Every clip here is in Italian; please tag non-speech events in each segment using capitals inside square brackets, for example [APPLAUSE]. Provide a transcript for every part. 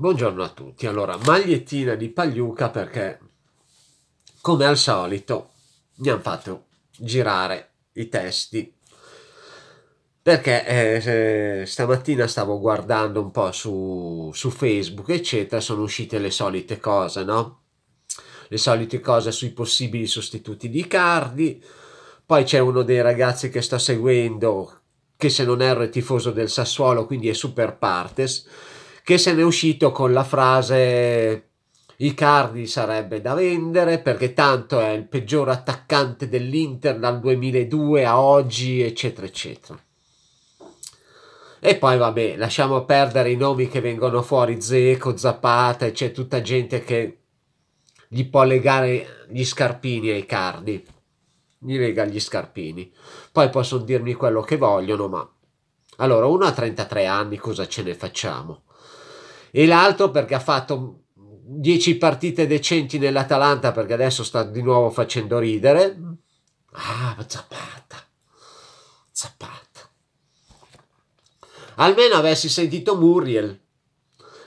Buongiorno a tutti, allora magliettina di Pagliuca perché come al solito mi hanno fatto girare i testi perché eh, stamattina stavo guardando un po' su, su Facebook eccetera sono uscite le solite cose no? le solite cose sui possibili sostituti di Cardi poi c'è uno dei ragazzi che sto seguendo che se non erro è tifoso del Sassuolo quindi è super partes che se n'è uscito con la frase Icardi sarebbe da vendere perché tanto è il peggior attaccante dell'Inter dal 2002 a oggi, eccetera, eccetera. E poi vabbè, lasciamo perdere i nomi che vengono fuori, Zeco, Zapata, e c'è tutta gente che gli può legare gli scarpini ai cardi. Gli lega gli scarpini. Poi possono dirmi quello che vogliono, ma... Allora, uno ha 33 anni, cosa ce ne facciamo? e l'altro perché ha fatto 10 partite decenti nell'Atalanta perché adesso sta di nuovo facendo ridere. Ah, Zapata. Zapata. Almeno avessi sentito Muriel,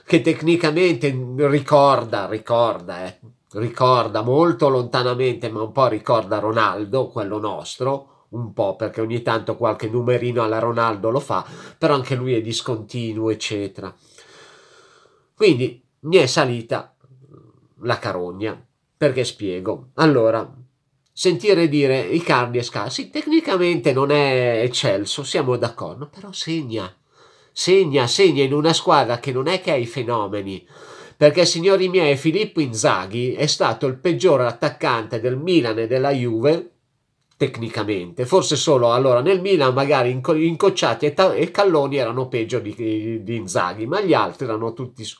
che tecnicamente ricorda, ricorda, eh, ricorda molto lontanamente, ma un po' ricorda Ronaldo, quello nostro un po' perché ogni tanto qualche numerino alla Ronaldo lo fa, però anche lui è discontinuo, eccetera. Quindi mi è salita la carogna, perché spiego. Allora, sentire dire Icardi e Scarsi, tecnicamente non è eccelso, siamo d'accordo, però segna, segna, segna in una squadra che non è che ha i fenomeni. Perché, signori miei, Filippo Inzaghi è stato il peggior attaccante del Milan e della Juve tecnicamente, forse solo allora nel Milan magari Incocciati e, Ta- e, Calloni erano peggio di, di Inzaghi, ma gli altri erano tutti su.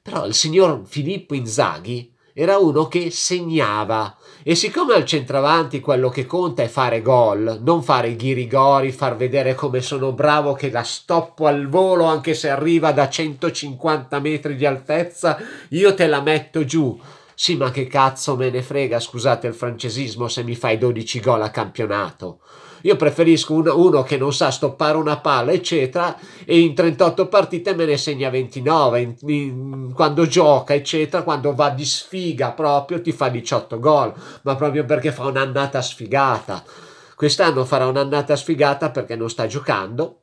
Però il signor Filippo Inzaghi era uno che segnava e siccome al centravanti quello che conta è fare gol, non fare i ghirigori, far vedere come sono bravo che la stoppo al volo anche se arriva da 150 metri di altezza, io te la metto giù. Sì, ma che cazzo me ne frega, scusate il francesismo, se mi fai 12 gol a campionato. Io preferisco un, uno che non sa stoppare una palla, eccetera, e in 38 partite me ne segna 29. In, in, quando gioca, eccetera, quando va di sfiga proprio, ti fa 18 gol, ma proprio perché fa un'annata sfigata. Quest'anno farà un'annata sfigata perché non sta giocando,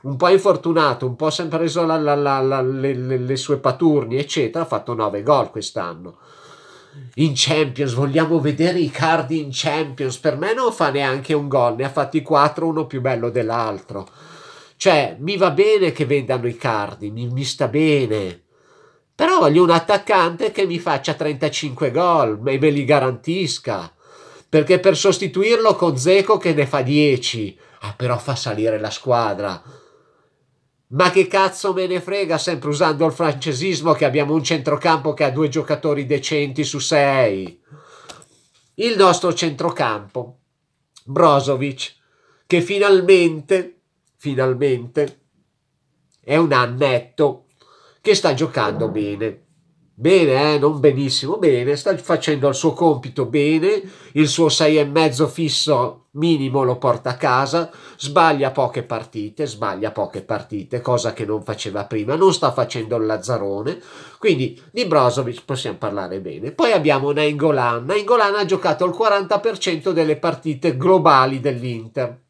un po' infortunato, un po' sempre preso la, la, la, le, le, sue paturni, eccetera, ha fatto 9 gol quest'anno. In Champions, vogliamo vedere i cardi in Champions. Per me non fa neanche un gol, ne ha fatti 4, uno più bello dell'altro. Cioè, mi va bene che vendano i cardi, mi, mi sta bene. Però voglio un attaccante che mi faccia 35 gol e me li garantisca. Perché per sostituirlo con Zeco che ne fa 10, ah, però fa salire la squadra. Ma che cazzo me ne frega, sempre usando il francesismo, che abbiamo un centrocampo che ha due giocatori decenti su sei. Il nostro centrocampo, Brozovic, che finalmente, finalmente, è un annetto che sta giocando bene bene, eh? non benissimo, bene, sta facendo il suo compito bene, il suo 6,5 fisso minimo lo porta a casa, sbaglia poche partite, sbaglia poche partite, cosa che non faceva prima, non sta facendo il Lazzarone, quindi di Brozovic possiamo parlare bene. Poi abbiamo Nainggolan, Nainggolan ha giocato il 40% delle partite globali dell'Inter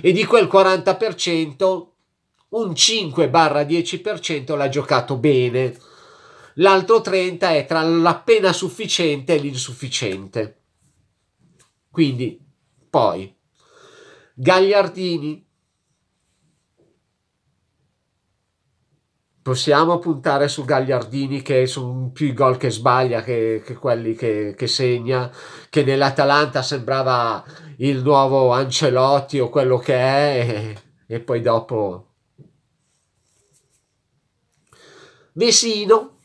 e di quel 40% un 5-10% l'ha giocato bene l'altro 30 è tra l'appena sufficiente e l'insufficiente. Quindi, poi, Gagliardini, possiamo puntare su Gagliardini che sono più i gol che sbaglia che, che quelli che, che, segna, che nell'Atalanta sembrava il nuovo Ancelotti o quello che è e, e poi dopo Vesino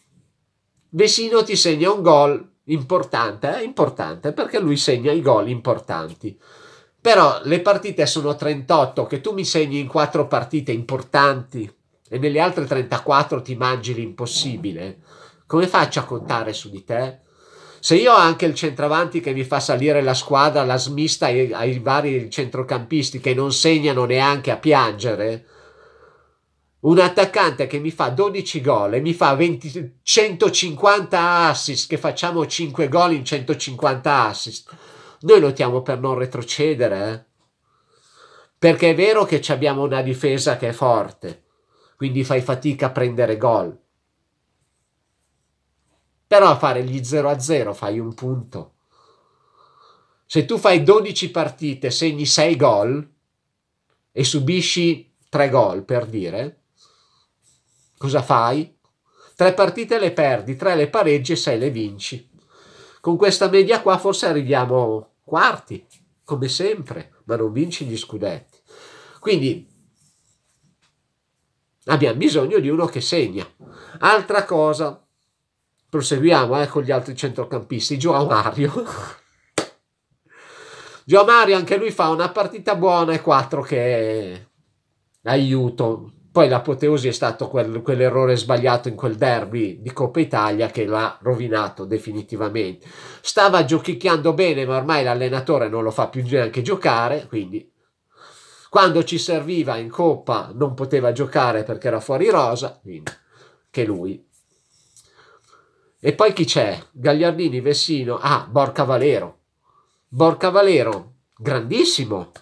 Vesino ti segna un gol importante, eh? importante perché lui segna i gol importanti. Però le partite sono 38, che tu mi segni in 4 partite importanti e nelle altre 34 ti mangi l'impossibile. Come faccio a contare su di te? Se io ho anche il centravanti che mi fa salire la squadra, la smista ai, ai vari centrocampisti che non segnano neanche a piangere, un attaccante che mi fa 12 gol e mi fa 20, 150 assist, che facciamo 5 gol in 150 assist, noi lottiamo per non retrocedere. Eh? Perché è vero che abbiamo una difesa che è forte, quindi fai fatica a prendere gol. Però a fare gli 0-0 fai un punto. Se tu fai 12 partite, segni 6 gol e subisci 3 gol per dire, cosa fai? Tre partite le perdi, tre le pareggi e sei le vinci. Con questa media qua forse arriviamo quarti, come sempre, ma non vinci gli scudetti. Quindi abbiamo bisogno di uno che segna. Altra cosa, proseguiamo eh, con gli altri centrocampisti, Joao Mario. [LAUGHS] Joao Mario anche lui fa una partita buona e quattro che aiuto, poi l'apoteosi è stato quel, quell'errore sbagliato in quel derby di Coppa Italia che l'ha rovinato definitivamente. Stava giochicchiando bene, ma ormai l'allenatore non lo fa più neanche giocare, quindi quando ci serviva in Coppa non poteva giocare perché era fuori rosa, quindi che lui. E poi chi c'è? Gagliardini, Vessino, ah, Borca Valero. Borca Valero, grandissimo,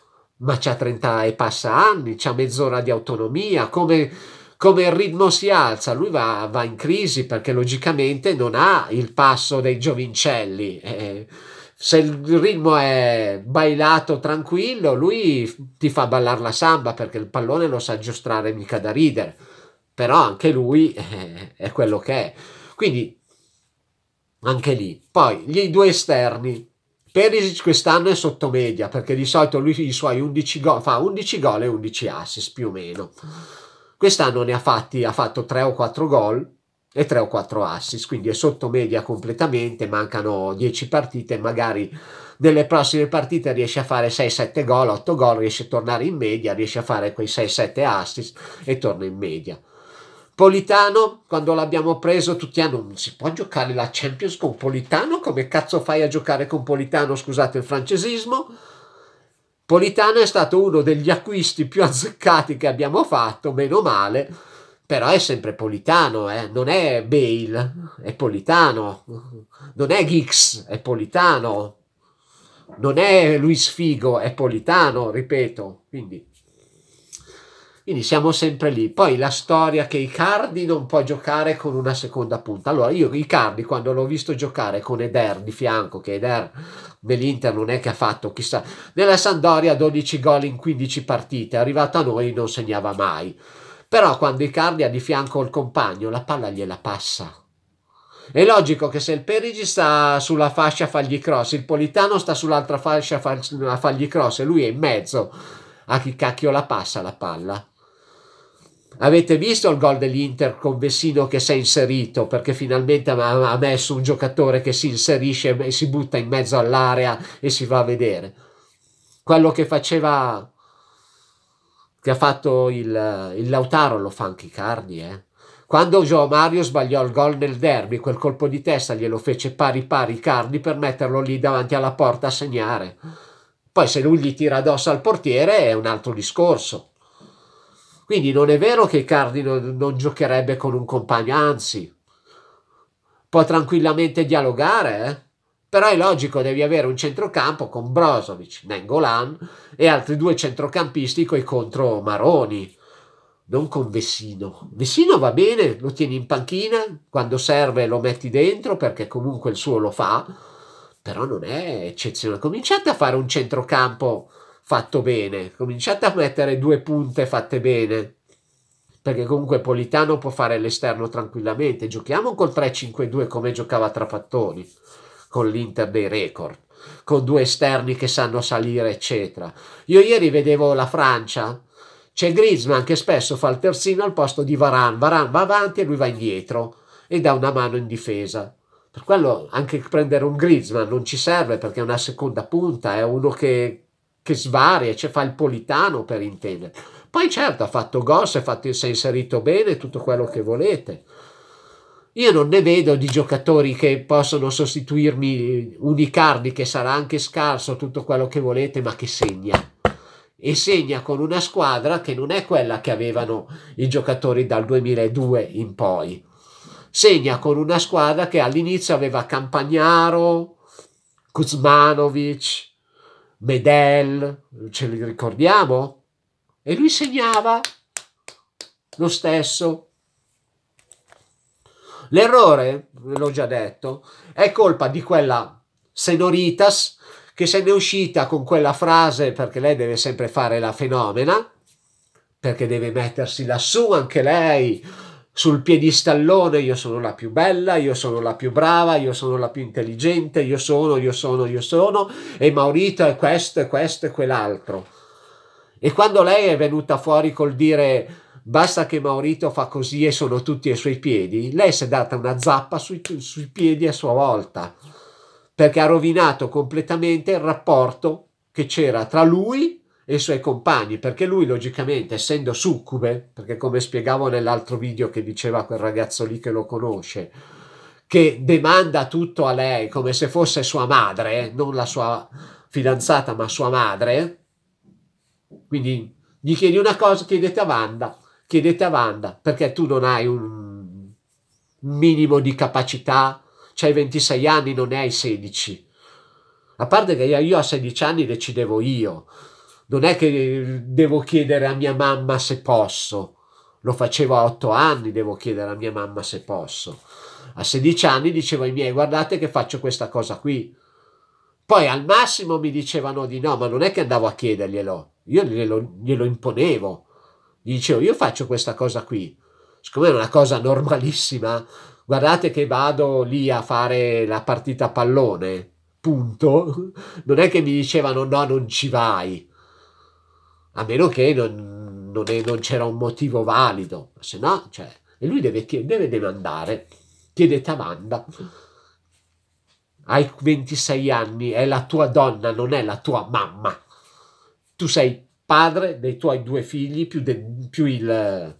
ma c'ha 30 e passa anni, c'ha mezz'ora di autonomia, come, come il ritmo si alza, lui va, va, in crisi perché logicamente non ha il passo dei giovincelli. Eh, se il ritmo è bailato tranquillo, lui ti fa ballare la samba perché il pallone lo sa giostrare mica da ridere. Però anche lui eh, è quello che è. Quindi anche lì. Poi gli due esterni, Perisic quest'anno è sotto media perché di solito lui i suoi 11 gol, fa 11 gol e 11 assist più o meno. Quest'anno ne ha fatti, ha fatto 3 o 4 gol e 3 o 4 assist, quindi è sotto media completamente, mancano 10 partite, magari nelle prossime partite riesce a fare 6-7 gol, 8 gol, riesce a tornare in media, riesce a fare quei 6-7 assist e torna in media. Politano, quando l'abbiamo preso, tutti hanno, non si può giocare la Champions con Politano, come cazzo fai a giocare con Politano, scusate il francesismo. Politano è stato uno degli acquisti più azzeccati che abbiamo fatto, meno male, però è sempre Politano, eh? non è Bale, è Politano, non è Gix, è Politano, non è Luis Figo, è Politano, ripeto, quindi... Quindi siamo sempre lì. Poi la storia che Icardi non può giocare con una seconda punta. Allora, io Icardi quando l'ho visto giocare con Eder di fianco, che Eder nell'Inter non è che ha fatto chissà, nella Sandoria 12 gol in 15 partite, è arrivato a noi non segnava mai. Però quando Icardi ha di fianco il compagno, la palla gliela passa. È logico che se il Perigi sta sulla fascia a fargli cross, il Politano sta sull'altra fascia a fargli cross e lui è in mezzo a chi cacchio la passa la palla. Avete visto il gol dell'Inter con Vessino che si è inserito perché finalmente ha messo un giocatore che si inserisce e si butta in mezzo all'area e si va a vedere. Quello che faceva, che ha fatto il, il Lautaro lo fa anche i Cardi, eh. Quando Joao Mario sbagliò il gol nel derby, quel colpo di testa glielo fece pari pari i Cardi per metterlo lì davanti alla porta a segnare. Poi se lui gli tira addosso al portiere è un altro discorso. Quindi non è vero che Cardi non, non giocherebbe con un compagno, anzi, può tranquillamente dialogare, eh? però è logico, devi avere un centrocampo con Brozovic, Nengolan e altri due centrocampisti coi contro Maroni, non con Vessino. Vessino va bene, lo tieni in panchina, quando serve lo metti dentro perché comunque il suo lo fa, però non è eccezionale. Cominciate a fare un centrocampo fatto bene, cominciate a mettere due punte fatte bene, perché comunque Politano può fare l'esterno tranquillamente, giochiamo col 3-5-2 come giocava Trapattoni con l'Inter dei record, con due esterni che sanno salire, eccetera. Io ieri vedevo la Francia, c'è Griezmann che spesso fa il terzino al posto di Varane, Varane va avanti e lui va indietro e dà una mano in difesa. Per quello anche prendere un Griezmann non ci serve perché è una seconda punta, è uno che che svaria, cioè fa il politano per intendere. Poi certo ha fatto gol, si è, inserito bene, tutto quello che volete. Io non ne vedo di giocatori che possono sostituirmi Unicardi, che sarà anche scarso, tutto quello che volete, ma che segna. E segna con una squadra che non è quella che avevano i giocatori dal 2002 in poi. Segna con una squadra che all'inizio aveva Campagnaro, Kuzmanovic, Medel, ce li ricordiamo? E lui segnava lo stesso. L'errore, l'ho già detto, è colpa di quella senoritas che se n'è uscita con quella frase perché lei deve sempre fare la fenomena, perché deve mettersi lassù anche lei, sul piedistallone io sono la più bella, io sono la più brava, io sono la più intelligente, io sono, io sono, io sono, e Maurito è questo, è questo e quell'altro. E quando lei è venuta fuori col dire basta che Maurito fa così e sono tutti ai suoi piedi, lei si è data una zappa sui, sui piedi a sua volta, perché ha rovinato completamente il rapporto che c'era tra lui e i suoi compagni, perché lui logicamente, essendo succube, perché come spiegavo nell'altro video che diceva quel ragazzo lì che lo conosce, che demanda tutto a lei come se fosse sua madre, non la sua fidanzata, ma sua madre, quindi gli chiedi una cosa, chiedete a Wanda, chiedete a Wanda, perché tu non hai un minimo di capacità, c'hai 26 anni, non ne hai 16. A parte che io a 16 anni decidevo io, non è che devo chiedere a mia mamma se posso. Lo facevo a otto anni, devo chiedere a mia mamma se posso. A 16 anni dicevo ai miei guardate che faccio questa cosa qui. Poi al massimo mi dicevano di no, ma non è che andavo a chiederglielo, io glielo, glielo imponevo. Gli dicevo io faccio questa cosa qui. Siccome è una cosa normalissima, guardate che vado lì a fare la partita a pallone, punto. Non è che mi dicevano no, non ci vai a meno che non, non, è, non c'era un motivo valido, se no, cioè, e lui deve, deve demandare, chiede Tamanda, hai 26 anni, è la tua donna, non è la tua mamma, tu sei padre dei tuoi due figli più, de, più, il,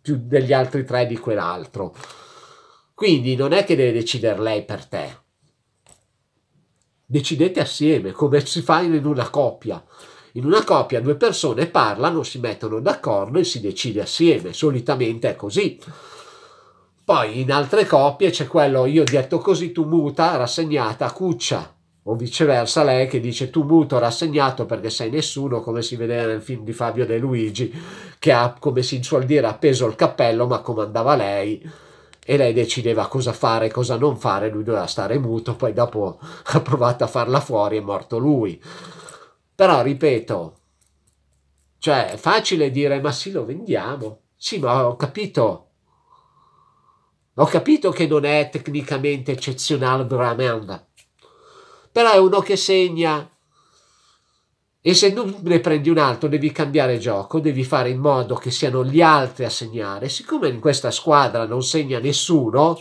più degli altri tre di quell'altro. Quindi non è che deve decidere lei per te. Decidete assieme, come si fa in una coppia. In una coppia due persone parlano, si mettono d'accordo e si decide assieme, solitamente è così. Poi in altre coppie c'è quello io detto così, tu muta, rassegnata, cuccia, o viceversa lei che dice tu muto rassegnato perché sei nessuno come si vedeva nel film di Fabio De Luigi che ha come si suol dire appeso il cappello ma comandava lei e lei decideva cosa fare e cosa non fare lui doveva stare muto poi dopo [LAUGHS] ha provato a farla fuori e è morto lui però, ripeto, cioè, è facile dire, ma sì, lo vendiamo. Sì, ma ho capito. Ho capito che non è tecnicamente eccezionale, veramente. Però è uno che segna. E se non ne prendi un altro, devi cambiare gioco, devi fare in modo che siano gli altri a segnare. Siccome in questa squadra non segna nessuno,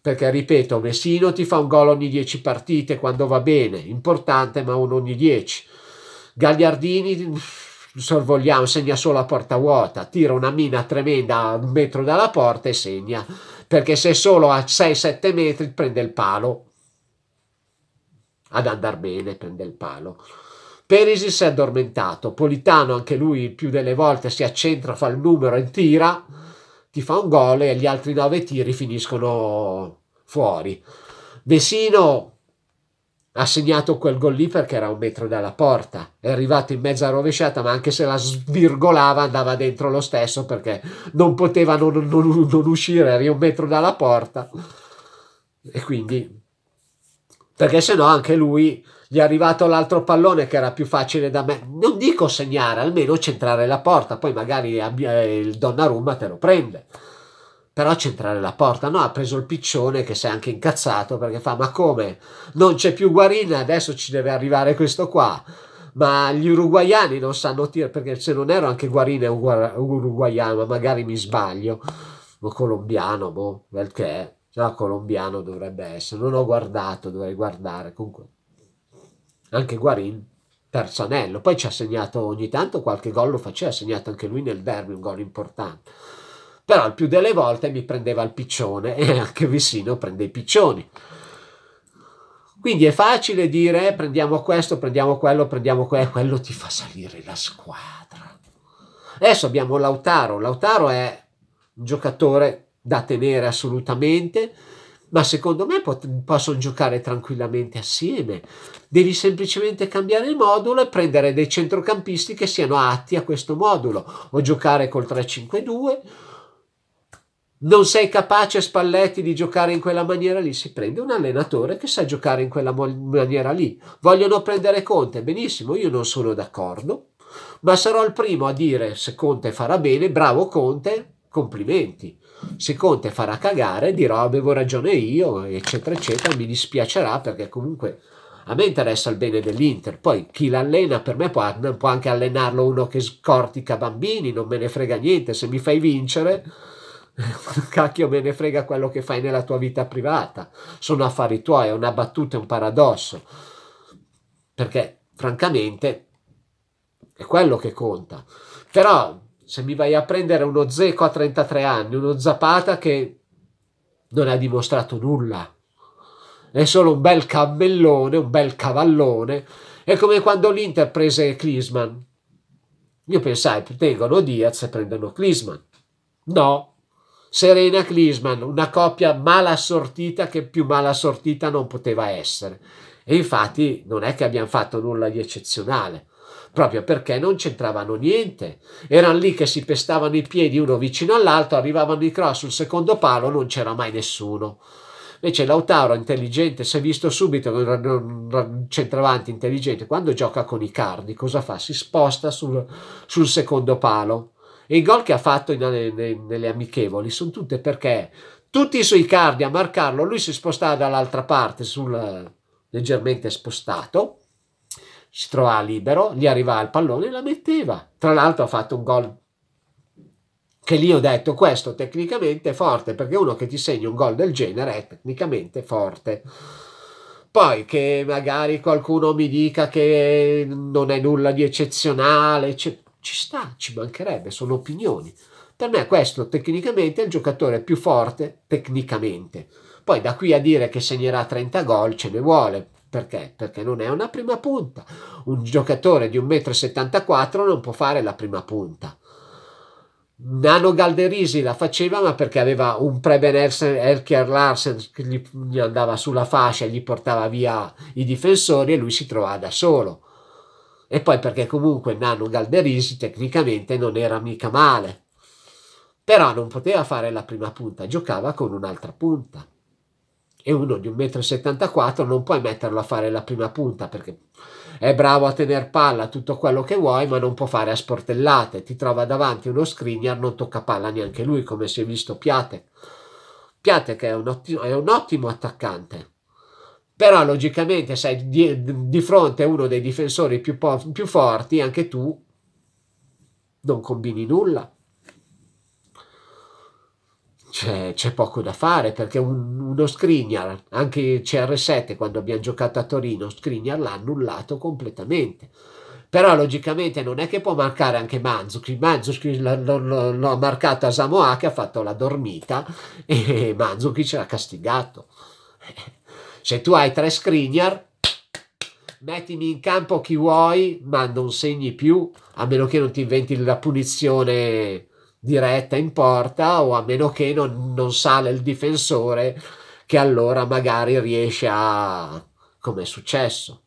perché ripeto, Messino ti fa un gol ogni 10 partite quando va bene, importante, ma uno ogni 10 Gagliardini sorvogliamo, segna solo a porta vuota, tira una mina tremenda a un metro dalla porta e segna, perché se è solo a 6-7 metri prende il palo, ad andar bene prende il palo. Perisis è addormentato, Politano anche lui più delle volte si accentra, fa il numero e tira, ti fa un gol e gli altri 9 tiri finiscono fuori. Vesino ha segnato quel gol lì perché era un metro dalla porta, è arrivato in mezza rovesciata, ma anche se la svirgolava andava dentro lo stesso perché non poteva non, non, non uscire, era un metro dalla porta. E quindi, perché se no anche lui gli è arrivato l'altro pallone che era più facile da me, non dico segnare, almeno centrare la porta, poi magari eh, il Donnarumma te lo prende però centrare la porta, no? Ha preso il piccione che si è anche incazzato perché fa ma come? Non c'è più Guarina, adesso ci deve arrivare questo qua. Ma gli uruguayani non sanno tirare, perché se non ero anche Guarina è un, uruguayano, magari mi sbaglio, o colombiano, boh, perché no, colombiano dovrebbe essere, non ho guardato, dovrei guardare, comunque anche Guarin terzo anello, poi ci ha segnato ogni tanto qualche gol lo faceva, ha segnato anche lui nel derby un gol importante però il più delle volte mi prendeva il piccione e anche vicino prende i piccioni. Quindi è facile dire prendiamo questo, prendiamo quello, prendiamo quello, quello ti fa salire la squadra. Adesso abbiamo Lautaro, Lautaro è un giocatore da tenere assolutamente, ma secondo me possono giocare tranquillamente assieme. Devi semplicemente cambiare il modulo e prendere dei centrocampisti che siano atti a questo modulo, o giocare col 3-5-2 non sei capace Spalletti di giocare in quella maniera lì, si prende un allenatore che sa giocare in quella maniera lì. Vogliono prendere Conte, benissimo, io non sono d'accordo, ma sarò il primo a dire se Conte farà bene, bravo Conte, complimenti. Se Conte farà cagare, dirò avevo ragione io, eccetera, eccetera, mi dispiacerà perché comunque a me interessa il bene dell'Inter, poi chi l'allena per me può, può anche allenarlo uno che scortica bambini, non me ne frega niente, se mi fai vincere [LAUGHS] cacchio me ne frega quello che fai nella tua vita privata, sono affari tuoi, è una battuta, è un paradosso, perché francamente è quello che conta. Però se mi vai a prendere uno zecco a 33 anni, uno Zapata che non ha dimostrato nulla, è solo un bel cammellone, un bel cavallone, è come quando l'Inter prese Clisman. Io pensai, tengono Diaz e prendono Clisman. No, Serena Klisman, una coppia mal assortita che più mal assortita non poteva essere. E infatti non è che abbiamo fatto nulla di eccezionale, proprio perché non c'entravano niente. Erano lì che si pestavano i piedi uno vicino all'altro, arrivavano i cross sul secondo palo, non c'era mai nessuno. Invece Lautaro intelligente si è visto subito che un centravanti intelligente quando gioca con i cardi, cosa fa? Si sposta sul, sul secondo palo e i gol che ha fatto in, in, nelle amichevoli sono tutte perché tutti i suoi cardi a marcarlo, lui si spostava dall'altra parte, sul, leggermente spostato, si trovava libero, gli arrivava il pallone e la metteva. Tra l'altro ha fatto un gol che lì ho detto questo tecnicamente è forte, perché uno che ti segna un gol del genere è tecnicamente forte. Poi che magari qualcuno mi dica che non è nulla di eccezionale, eccetera ci sta, ci mancherebbe, sono opinioni. Per me questo tecnicamente è il giocatore più forte tecnicamente. Poi da qui a dire che segnerà 30 gol ce ne vuole. Perché? Perché non è una prima punta. Un giocatore di 1,74 m non può fare la prima punta. Nano Galderisi la faceva ma perché aveva un Preben Erker Larsen che gli andava sulla fascia e gli portava via i difensori e lui si trovava da solo e poi perché comunque Nano Galderisi tecnicamente non era mica male, però non poteva fare la prima punta, giocava con un'altra punta. E uno di 1,74 m non puoi metterlo a fare la prima punta perché è bravo a tenere palla, tutto quello che vuoi, ma non può fare a sportellate. Ti trova davanti uno screener, non tocca palla neanche lui, come si è visto Piatek. Piatek è un, ottimo, è un ottimo attaccante, però logicamente sei di, di fronte a uno dei difensori più, più forti, anche tu non combini nulla. C'è, c'è, poco da fare perché un, uno Skriniar, anche CR7 quando abbiamo giocato a Torino, Skriniar l'ha annullato completamente. Però logicamente non è che può marcare anche Manzucchi. Manzucchi l'ha marcato a Samoa che ha fatto la dormita e Manzucchi ce l'ha castigato. Se tu hai tre screener, mettimi in campo chi vuoi, ma non segni più, a meno che non ti inventi la punizione diretta in porta o a meno che non, non sale il difensore che allora magari riesce a, come è successo,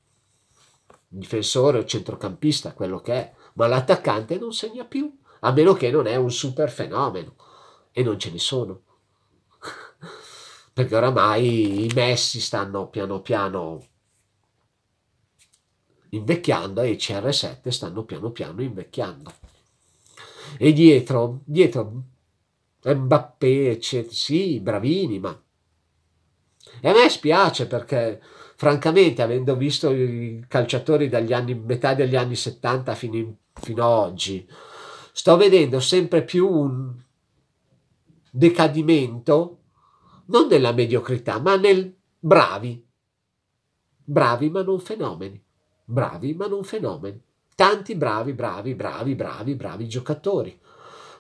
difensore o centrocampista, quello che è, ma l'attaccante non segna più, a meno che non è un super fenomeno e non ce ne sono perché oramai i messi stanno piano piano invecchiando e i CR7 stanno piano piano invecchiando. E dietro, dietro Mbappé, eccetera, sì, bravini, ma... E a me spiace perché, francamente, avendo visto i calciatori dagli anni, metà degli anni 70 fino, in, fino ad oggi, sto vedendo sempre più un decadimento non nella mediocrità, ma nel bravi. Bravi ma non fenomeni. Bravi ma non fenomeni. Tanti bravi, bravi, bravi, bravi, bravi giocatori.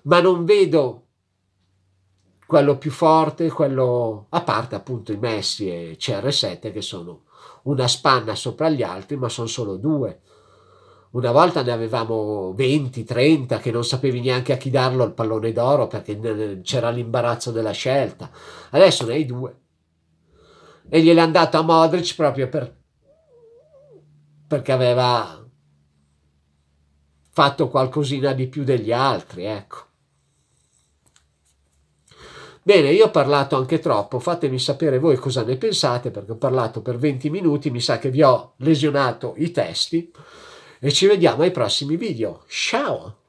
Ma non vedo quello più forte, quello a parte appunto i Messi e CR7 che sono una spanna sopra gli altri, ma sono solo due. Una volta ne avevamo 20, 30 che non sapevi neanche a chi darlo il pallone d'oro perché c'era l'imbarazzo della scelta. Adesso ne hai due. E gliel'ha andato a Modric proprio per, perché aveva fatto qualcosina di più degli altri, ecco. Bene, io ho parlato anche troppo, fatemi sapere voi cosa ne pensate perché ho parlato per 20 minuti, mi sa che vi ho lesionato i testi e ci vediamo ai prossimi video. Ciao!